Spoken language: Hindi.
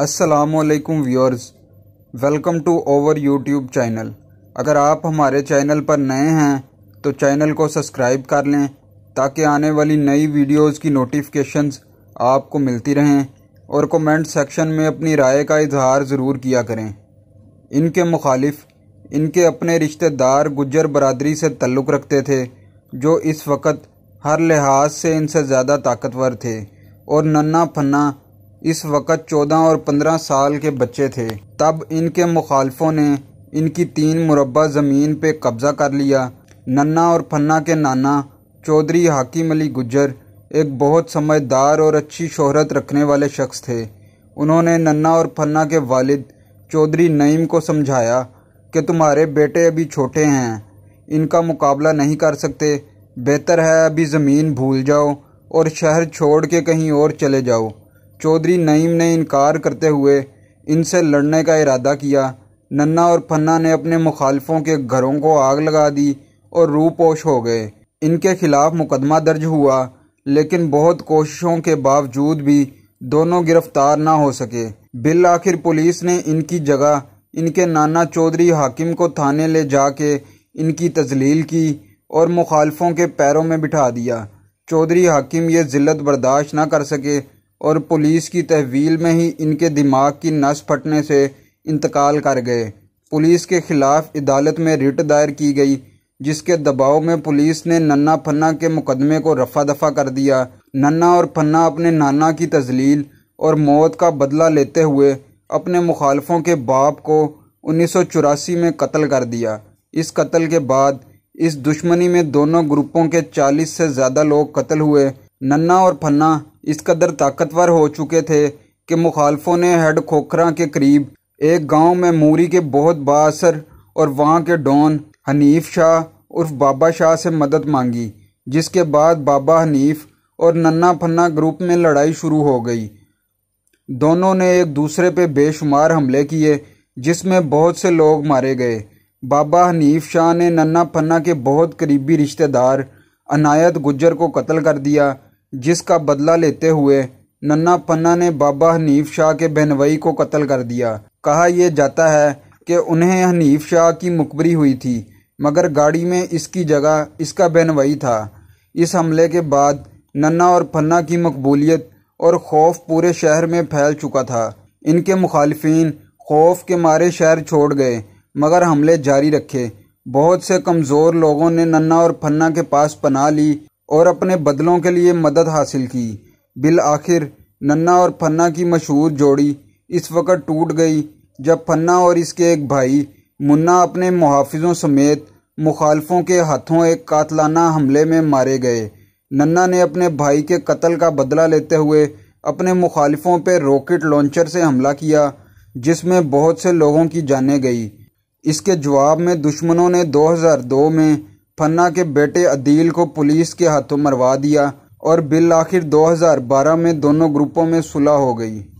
Aslam viewers welcome to our YouTube channel अगर आप हमारे चैनल पर नए हैं तो चैनल को सब्सक्राइब कर लें ताकि आने वाली नई वीडियोस की नोटिफिकेशंस आपको मिलती रहें और कमेंट सेक्शन में अपनी राय का इजहार ज़रूर किया करें इनके मुखालिफ इनके अपने रिश्तेदार गुजर बरदरी से ताल्लुक़ रखते थे जो इस वक्त हर लिहाज से इनसे ज़्यादा ताकतवर थे और नन्ना फन्ना इस वक्त चौदह और पंद्रह साल के बच्चे थे तब इनके मुखालफों ने इनकी तीन मुरबा ज़मीन पे कब्ज़ा कर लिया नन्ना और फन्ना के नाना चौधरी हाकिम अली गुजर एक बहुत समझदार और अच्छी शोहरत रखने वाले शख्स थे उन्होंने नन्ना और फन्ना के वालिद चौधरी नईम को समझाया कि तुम्हारे बेटे अभी छोटे हैं इनका मुकाबला नहीं कर सकते बेहतर है अभी ज़मीन भूल जाओ और शहर छोड़ के कहीं और चले जाओ चौधरी नईम ने इनकार करते हुए इनसे लड़ने का इरादा किया नन्ना और फन्ना ने अपने मुखालफों के घरों को आग लगा दी और रूपोश हो गए इनके खिलाफ मुकदमा दर्ज हुआ लेकिन बहुत कोशिशों के बावजूद भी दोनों गिरफ्तार ना हो सके बिल आखिर पुलिस ने इनकी जगह इनके नाना चौधरी हाकिम को थाने ले जाके इनकी तजलील की और मुखालफों के पैरों में बिठा दिया चौधरी हाकिम ये जिल्लत बर्दाश्त ना कर सके और पुलिस की तहवील में ही इनके दिमाग की नस फटने से इंतकाल कर गए पुलिस के खिलाफ अदालत में रिट दायर की गई जिसके दबाव में पुलिस ने नन्ना फन्ना के मुकदमे को रफा दफा कर दिया नन्ना और फन्ना अपने नाना की तजलील और मौत का बदला लेते हुए अपने मुखालफों के बाप को उन्नीस में कत्ल कर दिया इस कत्ल के बाद इस दुश्मनी में दोनों ग्रुपों के 40 से ज़्यादा लोग कत्ल हुए नन्ना और फन्ना इस कदर ताकतवर हो चुके थे कि मुखालफों ने हेड खोखरा के करीब एक गांव में मूरी के बहुत बासर और वहाँ के डॉन हनीफ शाह उर्फ बाबा शाह से मदद मांगी जिसके बाद बाबा हनीफ और नन्ना फन्ना ग्रुप में लड़ाई शुरू हो गई दोनों ने एक दूसरे पे बेशुमार हमले किए जिसमें बहुत से लोग मारे गए बाबा हनीफ शाह ने नन्ना फन्ना के बहुत करीबी रिश्तेदार अनायत गुज्जर को कत्ल कर दिया जिसका बदला लेते हुए नन्ना पन्ना ने बाबा हनीफ शाह के बहनवई को कत्ल कर दिया कहा यह जाता है कि उन्हें हनीफ शाह की मुकबरी हुई थी मगर गाड़ी में इसकी जगह इसका बहनवई था इस हमले के बाद नन्ना और पन्ना की मकबूलियत और खौफ पूरे शहर में फैल चुका था इनके मुखालफन खौफ के मारे शहर छोड़ गए मगर हमले जारी रखे बहुत से कमज़ोर लोगों ने नन्ना और फन्ना के पास पना ली और अपने बदलों के लिए मदद हासिल की बिल आखिर नन्ना और फन्ना की मशहूर जोड़ी इस वक़्त टूट गई जब फन्ना और इसके एक भाई मुन्ना अपने मुहाफ़ों समेत मुखालफों के हाथों एक कातलाना हमले में मारे गए नन्ना ने अपने भाई के कत्ल का बदला लेते हुए अपने मुखालफों पर रॉकेट लॉन्चर से हमला किया जिसमें बहुत से लोगों की जाने गई इसके जवाब में दुश्मनों ने 2002 में फन्ना के बेटे अदील को पुलिस के हाथों मरवा दिया और बिल आखिर 2012 में दोनों ग्रुपों में सुलह हो गई